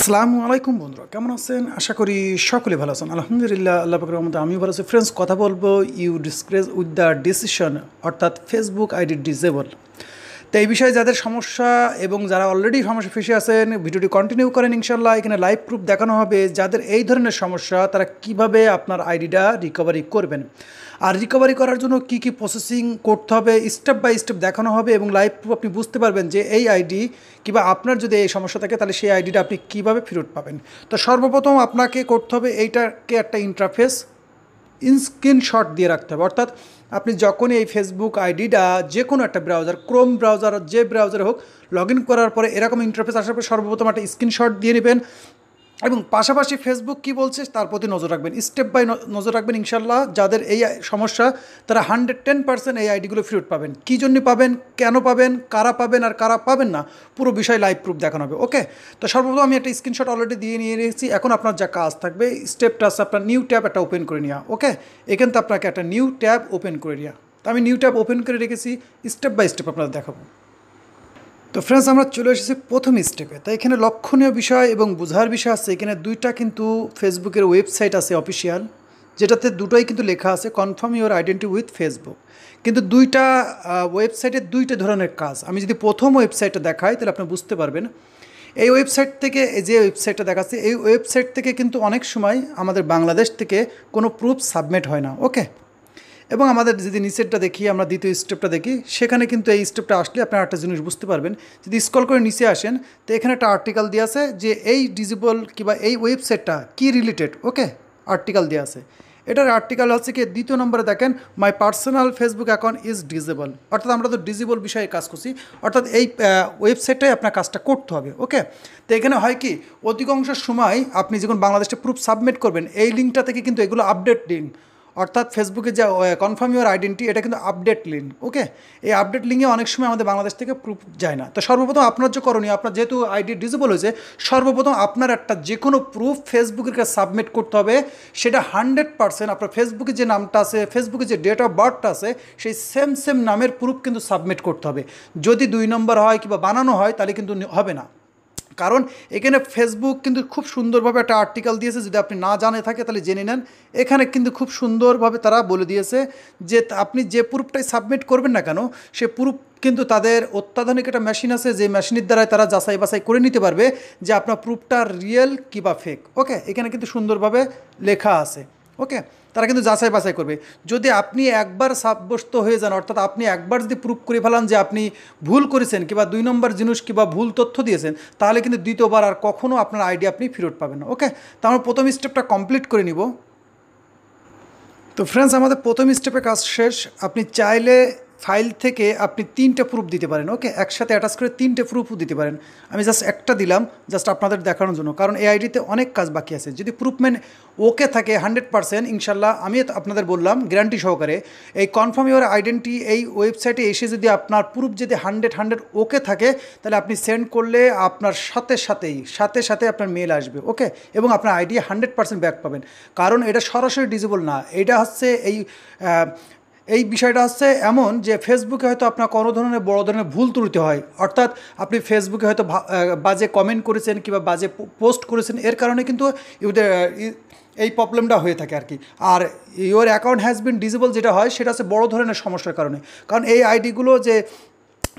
আসসালামু আলাইকুম বন্ধুরা কেমন আছেন আশা করি সকলে ভালো আছেন আলহামদুলিল্লাহ আল্লাহ পাকের মধ্যে আমিও ভালো আছি ফ্রেন্ডস কথা বলবো you disagree with the decision অর্থাৎ ফেসবুক আইডি ডিজেবল তো এই বিষয়ে যাদের সমস্যা এবং যারা অলরেডি সমস্যা ফেসে আছেন ভিডিওটি কন্টিনিউ করেন ইনশাল্লাহ এখানে লাইভ প্রুফ দেখানো হবে যাদের এই ধরনের সমস্যা তারা কিভাবে আপনার আইডিটা রিকভারি করবেন আর রিকভারি করার জন্য কি কি প্রসেসিং করতে হবে স্টেপ বাই স্টেপ দেখানো হবে এবং লাইভ প্রুফ আপনি বুঝতে পারবেন যে এই আইডি কিংবা আপনার যদি এই সমস্যা থাকে তাহলে সেই আইডিটা আপনি কিভাবে ফেরত পাবেন তো সর্বপ্রথম আপনাকে করতে হবে এইটাকে একটা ইন্টারফেস স্ক্রিনশট দিয়ে রাখতে হবে অর্থাৎ আপনি যখনই এই ফেসবুক আইডিটা যে কোনো একটা ব্রাউজার ক্রোম ব্রাউজার যে ব্রাউজার হোক লগ ইন করার পরে এরকম ইন্টারফেস আসার পর সর্বপ্রথম একটা স্ক্রিনশট দিয়ে নেবেন এবং পাশাপাশি ফেসবুক কি বলছে তার প্রতি নজর রাখবেন স্টেপ বাই নজর রাখবেন ইনশাল্লাহ যাদের এই সমস্যা তারা হান্ড্রেড টেন পার্সেন্ট এই আইডিগুলো ফিরত পাবেন কী জন্য পাবেন কেন পাবেন কারা পাবেন আর কারা পাবেন না পুরো বিষয় লাইভ প্রুফ দেখানো হবে ওকে তো সর্বপ্রথম আমি একটা স্ক্রিনশট অলরেডি দিয়ে নিয়ে রেখেছি এখন আপনার যা কাজ থাকবে স্টেপটা আছে আপনার নিউ ট্যাব একটা ওপেন করে নেওয়া ওকে এখান থেকে আপনাকে একটা নিউ ট্যাব ওপেন করে নেওয়া তো আমি নিউ ট্যাব ওপেন করে রেখেছি স্টেপ বাই স্টেপ আপনাদের দেখাবো তো ফ্রেন্ডস আমরা চলে এসেছি প্রথম স্টেপে তাই এখানে লক্ষণীয় বিষয় এবং বোঝার বিষয় আছে এখানে দুইটা কিন্তু ফেসবুকের ওয়েবসাইট আছে অফিসিয়াল যেটাতে দুটোই কিন্তু লেখা আছে confirm your identity with Facebook কিন্তু দুইটা ওয়েবসাইটে দুইটা ধরনের কাজ আমি যদি প্রথম ওয়েবসাইটটা দেখাই তাহলে আপনি বুঝতে পারবেন এই ওয়েবসাইট থেকে যে ওয়েবসাইটটা দেখাচ্ছে এই ওয়েবসাইট থেকে কিন্তু অনেক সময় আমাদের বাংলাদেশ থেকে কোনো প্রুফ সাবমিট হয় না ওকে এবং আমাদের যদি নিচেরটা দেখি আমরা দ্বিতীয় স্টেপটা দেখি সেখানে কিন্তু এই স্টেপটা আসলে আপনারা একটা জিনিস বুঝতে পারবেন যদি স্কল করে নিচে আসেন তো এখানে একটা আর্টিকেল দিয়ে আছে যে এই ডিজিবল কিংবা এই ওয়েবসাইটটা কি রিলেটেড ওকে আর্টিকেল দেওয়া আছে এটার আর্টিকেল হচ্ছে কি দ্বিতীয় নম্বরে দেখেন my personal Facebook account is disable অর্থাৎ আমরা তো ডিজেবল বিষয়ে কাজ করছি অর্থাৎ এই ওয়েবসাইটটাই আপনার কাজটা করতে হবে ওকে তো এখানে হয় কি অধিকাংশ সময় আপনি যখন বাংলাদেশে প্রুফ সাবমিট করবেন এই লিঙ্কটা থেকে কিন্তু এগুলো আপডেট লিঙ্ক অর্থাৎ ফেসবুকে যে কনফার্ম ইউর আইডেন্টি এটা কিন্তু আপডেট লিঙ্ক ওকে এই আপডেট লিঙ্কে অনেক সময় আমাদের বাংলাদেশ থেকে প্রুফ যায় না তো সর্বপ্রথম আপনার যে করণীয় আপনার যেহেতু আইডি ডিজেবল হয়েছে সর্বপ্রথম আপনার একটা যে কোনো প্রুফ ফেসবুকের কাছে সাবমিট করতে হবে সেটা হান্ড্রেড পার্সেন্ট আপনার ফেসবুকে যে নামটা আছে ফেসবুকে যে ডেট অফ বার্থটা আছে সেই সেম সেম নামের প্রুফ কিন্তু সাবমিট করতে হবে যদি দুই নম্বর হয় কিংবা বানানো হয় তাহলে কিন্তু হবে না কারণ এখানে ফেসবুক কিন্তু খুব সুন্দরভাবে একটা আর্টিকেল দিয়েছে যদি আপনি না জানে থাকে তাহলে জেনে নেন এখানে কিন্তু খুব সুন্দরভাবে তারা বলে দিয়েছে যে আপনি যে প্রুফটাই সাবমিট করবেন না কেন সে প্রুফ কিন্তু তাদের অত্যাধুনিক একটা মেশিন আছে যে মেশিনের দ্বারাই তারা যাচাই বাছাই করে নিতে পারবে যে আপনার প্রুফটা রিয়েল কিবা ফেক ওকে এখানে কিন্তু সুন্দরভাবে লেখা আছে ওকে তারা কিন্তু যাচাই বাছাই করবে যদি আপনি একবার সাব্যস্ত হয়ে যান অর্থাৎ আপনি একবার যদি প্রুভ করে ফেলান যে আপনি ভুল করেছেন কিংবা দুই নম্বর জিনিস কিংবা ভুল তথ্য দিয়েছেন তাহলে কিন্তু দ্বিতীয়বার আর কখনও আপনার আইডি আপনি ফেরত পাবেন না ওকে তা আমরা প্রথম স্টেপটা কমপ্লিট করে নিব তো ফ্রেন্ডস আমাদের প্রথম স্টেপে কাজ শেষ আপনি চাইলে ফাইল থেকে আপনি তিনটে প্রুফ দিতে পারেন ওকে একসাথে অ্যাটাচ করে তিনটে প্রুফও দিতে পারেন আমি জাস্ট একটা দিলাম জাস্ট আপনাদের দেখানোর জন্য কারণ আইডিতে অনেক কাজ বাকি আছে যদি প্রুফম্যান ওকে থাকে হান্ড্রেড পার্সেন্ট ইনশাল্লাহ আমি আপনাদের বললাম গ্যারান্টি সহকারে এই কনফার্ম ইউর আইডেন্টি এই ওয়েবসাইটে এসে যদি আপনার প্রুফ যদি হান্ড্রেড হান্ড্রেড ওকে থাকে তাহলে আপনি সেন্ড করলে আপনার সাথে সাথেই সাথে সাথে আপনার মেল আসবে ওকে এবং আপনার আইডি হান্ড্রেড পার্সেন্ট ব্যাক পাবেন কারণ এটা সরাসরি ডিজেবল না এটা হচ্ছে এই এই বিষয়টা হচ্ছে এমন যে ফেসবুকে হয়তো আপনার কোনো ধরনের বড় ধরনের ভুল ত্রুটি হয় অর্থাৎ আপনি ফেসবুকে হয়তো বাজে কমেন্ট করেছেন কিংবা বাজে পোস্ট করেছেন এর কারণে কিন্তু এই প্রবলেমটা হয়ে থাকে আর কি আর your account has been disable যেটা হয় সেটা হচ্ছে বড় ধরনের সমস্যার কারণে কারণ এই আইডিগুলো যে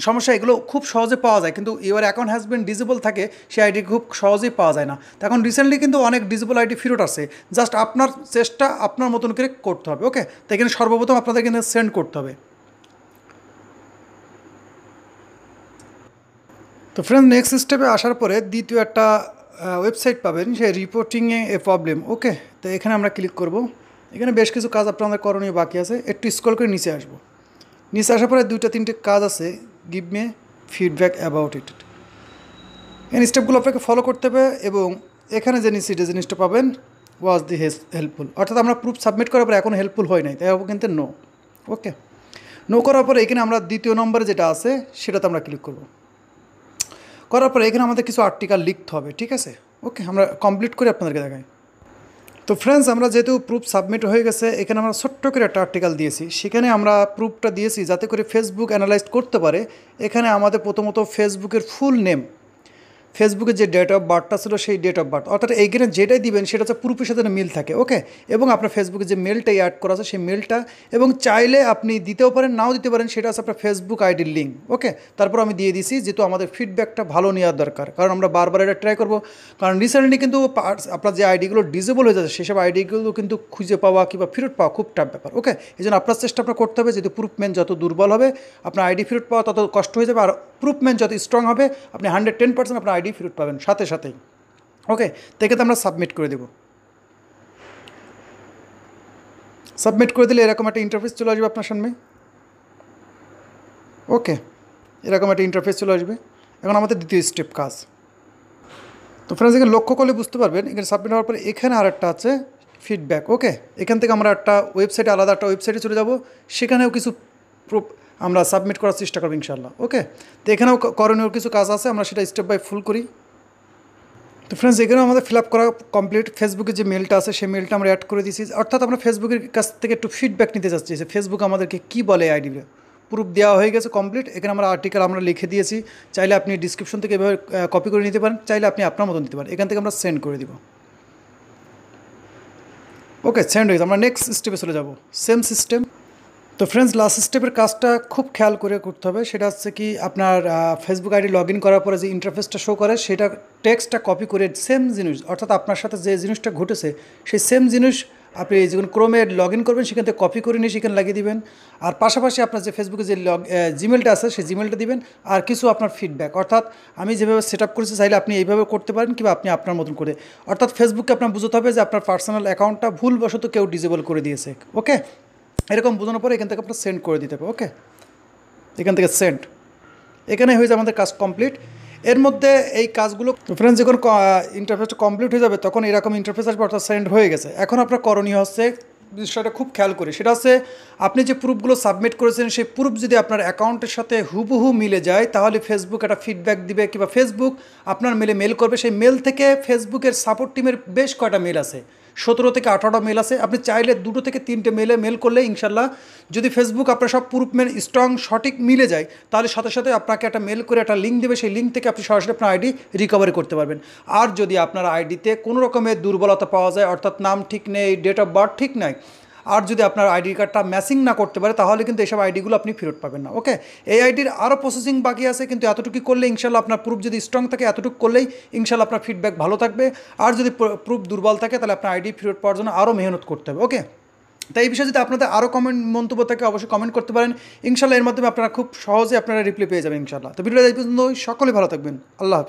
সমস্যা এগুলো খুব সহজে পাওয়া যায় কিন্তু your account has been disable থাকে সেই আইডি খুব সহজেই পাওয়া যায় না এখন রিসেন্টলি কিন্তু অনেক ডিজেবল আইডি ফেরত আসে জাস্ট আপনার চেষ্টা আপনার মতন করে করতে হবে ওকে তো এখানে সর্বপ্রথম আপনাদের কিন্তু সেন্ড করতে হবে তো ফ্রেন্ড নেক্সট স্টেপে আসার পরে দ্বিতীয় একটা ওয়েবসাইট পাবেন সে রিপোর্টিংয়ে এ প্রবলেম ওকে তো এখানে আমরা ক্লিক করব এখানে বেশ কিছু কাজ আপনাদের করণীয় বাকি আছে একটু স্ক্রল করে নিচে আসবো নিচে আসার পরে দুইটা তিনটে কাজ আছে give me feedback about it এই স্টেপগুলো আপনাকে ফলো করতে হবে এবং এখানে যে নিশ্চিত যে জিনিসটা পাবেন ওয়াজ দি হেল্পফুল অর্থাৎ আমরা প্রুফ সাবমিট করার পরে এখন হেল্পফুল হয় নাই তাই হবে কিন্তু নো ওকে নো করার পরে এখানে আমরা দ্বিতীয় নম্বরে যেটা আছে সেটাতে আমরা ক্লিক করব করার পরে এখানে আমাদের কিছু আর্টিকাল লিখতে হবে ঠিক আছে ওকে আমরা কমপ্লিট করে আপনাদেরকে দেখাই তো ফ্রেন্ডস আমরা যেহেতু প্রুফ সাবমিট হয়ে গেছে এখানে আমরা ছোট্ট করে একটা আর্টিকেল দিয়েছি সেখানে আমরা প্রুফটা দিয়েছি যাতে করে ফেসবুক অ্যানালাইজ করতে পারে এখানে আমাদের প্রথমত ফেসবুকের ফুল নেম ফেসবুকে যে ডেট অফ বার্থটা ছিল সেই ডেট অফ বার্থ অর্থাৎ এইখানে যেটাই দিবেন সেটা হচ্ছে প্রুফের সাথে মিল থাকে ওকে এবং আপনার ফেসবুকে যে মেলটা অ্যাড করা আছে সেই মেলটা এবং চাইলে আপনি দিতেও পারেন নাও দিতে পারেন সেটা আছে আপনার ফেসবুক আইডির লিঙ্ক ওকে তারপর আমি দিয়ে দিছি যেহেতু আমাদের ফিডব্যাকটা ভালো নেওয়ার দরকার কারণ আমরা বারবার এটা ট্রাই করবো কারণ রিসেন্টলি কিন্তু আপনার যে আইডিগুলো ডিজেবল হয়ে যাচ্ছে সেসব আইডিগুলো কিন্তু খুঁজে পাওয়া কিংবা ফেরত পাওয়া খুব টাফ ব্যাপার ওকে এই জন্য আপনার চেষ্টা আপনার করতে হবে যেহেতু প্রুফম্যান যত দুর্বল হবে আপনার আইডি ফেরত পাওয়া তত কষ্ট হয়ে যাবে আর প্রুফম্যান যত স্ট্রং হবে আপনি হান্ড্রেড টেন পার্সেন্ট আপনার আইডি ফেরত পাবেন সাথে সাথেই ওকে তো আমরা সাবমিট করে দেব সাবমিট করে দিলে এরকম একটা ইন্টারফেস চলে আসবে আপনার সামনে ওকে এরকম একটা ইন্টারফেস চলে আসবে এখন আমাদের দ্বিতীয় স্টেপ কাজ তো ফ্রেন্ডস এখানে লক্ষ্য করলে বুঝতে পারবেন এখানে সাবমিট হওয়ার পরে এখানে আর একটা আছে ফিডব্যাক ওকে এখান থেকে আমরা একটা ওয়েবসাইটে আলাদা একটা ওয়েবসাইটে চলে যাব সেখানেও কিছু আমরা সাবমিট করার চেষ্টা করবো ইনশাল্লাহ ওকে তো এখানেও করণীয় কিছু কাজ আছে আমরা সেটা স্টেপ বাই ফুল করি তো ফ্রেন্ডস এখানেও আমাদের ফিল আপ করা কমপ্লিট ফেসবুকে যে মেলটা আছে সেই মেলটা আমরা অ্যাড করে দিয়েছি অর্থাৎ আমরা ফেসবুকের কাছ থেকে একটু ফিডব্যাক নিতে চাচ্ছি যে ফেসবুক আমাদেরকে কী বলে আইডিগুলো প্রুফ দেওয়া হয়ে গেছে কমপ্লিট এখানে আমরা আর্টিকেল আমরা লিখে দিয়েছি চাইলে আপনি ডিসক্রিপশন থেকে এভাবে কপি করে নিতে পারেন চাইলে আপনি আপনার মতন দিতে পারেন এখান থেকে আমরা সেন্ড করে দিব ওকে সেন্ড হয়ে গেছে আমরা নেক্সট স্টেপে চলে যাব সেম সিস্টেম তো ফ্রেন্ডস লাস্ট স্টেপের কাজটা খুব খেয়াল করে করতে হবে সেটা হচ্ছে কি আপনার ফেসবুক আইডি লগ ইন করার পরে যে ইন্টারফেসটা শো করে সেটা টেক্সটটা কপি করে সেম জিনিস অর্থাৎ আপনার সাথে যে জিনিসটা ঘটেছে সেই সেম জিনিস আপনি যখন ক্রোমে লগ ইন করবেন সেখান থেকে কপি করে নিয়ে সেখানে লাগিয়ে দিবেন আর পাশাপাশি আপনার যে ফেসবুকে যে লগ জিমেলটা আছে সেই জিমেলটা দিবেন আর কিছু আপনার ফিডব্যাক অর্থাৎ আমি যেভাবে সেট আপ করেছি চাইলে আপনি এইভাবে করতে পারেন কিংবা আপনি আপনার মতন করে অর্থাৎ ফেসবুককে আপনার বুঝতে হবে যে আপনার পার্সোনাল অ্যাকাউন্টটা ভুলবশত কেউ ডিজেবল করে দিয়েছে ওকে এরকম বোঝানোর পরে এখান থেকে আপনার সেন্ড করে দিতে হবে ওকে এখান থেকে সেন্ড এখানে হয়ে যাবে আমাদের কাজ কমপ্লিট এর মধ্যে এই কাজগুলো ফ্রেন্ডস যখন ইন্টারফেসটা কমপ্লিট হয়ে যাবে তখন এরকম ইন্টারফেস আসবে অর্থাৎ সেন্ড হয়ে গেছে এখন আপনার করণীয় হচ্ছে বিষয়টা খুব খেয়াল করি সেটা হচ্ছে আপনি যে প্রুফগুলো সাবমিট করেছেন সেই প্রুফ যদি আপনার অ্যাকাউন্টের সাথে হুবহু মিলে যায় তাহলে ফেসবুক একটা ফিডব্যাক দিবে কিংবা ফেসবুক আপনার মেলে মেল করবে সেই মেল থেকে ফেসবুকের সাপোর্ট টিমের বেশ কয়টা মেল আছে সতেরো থেকে আঠারোটা মেল আছে আপনি চাইলে দুটো থেকে তিনটে মেলে মেল করলে ইনশাল্লাহ যদি ফেসবুক আপনার সব মেন স্ট্রং সঠিক মিলে যায় তাহলে সাথে সাথে আপনাকে একটা মেল করে একটা লিঙ্ক দেবে সেই লিঙ্ক থেকে আপনি সরাসরি আপনার আইডি রিকভারি করতে পারবেন আর যদি আপনার আইডিতে কোনো রকমের দুর্বলতা পাওয়া যায় অর্থাৎ নাম ঠিক নেই ডেট অফ বার্থ ঠিক নেই আর যদি আপনার আইডি কার্ডটা ম্যাচিং না করতে পারে তাহলে কিন্তু এইসব আইডিগুলো আপনি ফেরত পাবেন না ওকে এই আইডির আরও প্রসেসিং বাকি আছে কিন্তু এতটুকু করলে ইনশাল্লাহ আপনার প্রুফ যদি স্ট্রং থাকে এতটুকু করলেই ইনশাল্লাহ আপনার ফিডব্যাক ভালো থাকবে আর যদি প্রুফ দুর্বল থাকে তাহলে আপনার আইডি ফেরত পাওয়ার জন্য আরও মেহনত করতে হবে ওকে তাই এই বিষয়ে যদি আপনাদের আরও কমেন্ট মন্তব্য থাকে অবশ্যই কমেন্ট করতে পারেন ইনশাল্লাহ এর মাধ্যমে আপনারা খুব সহজে আপনারা রিপ্লাই পেয়ে যাবেন ইনশাল্লাহ তো ভিডিওটা দেখবেন সকলে ভালো থাকবেন আল্লাহ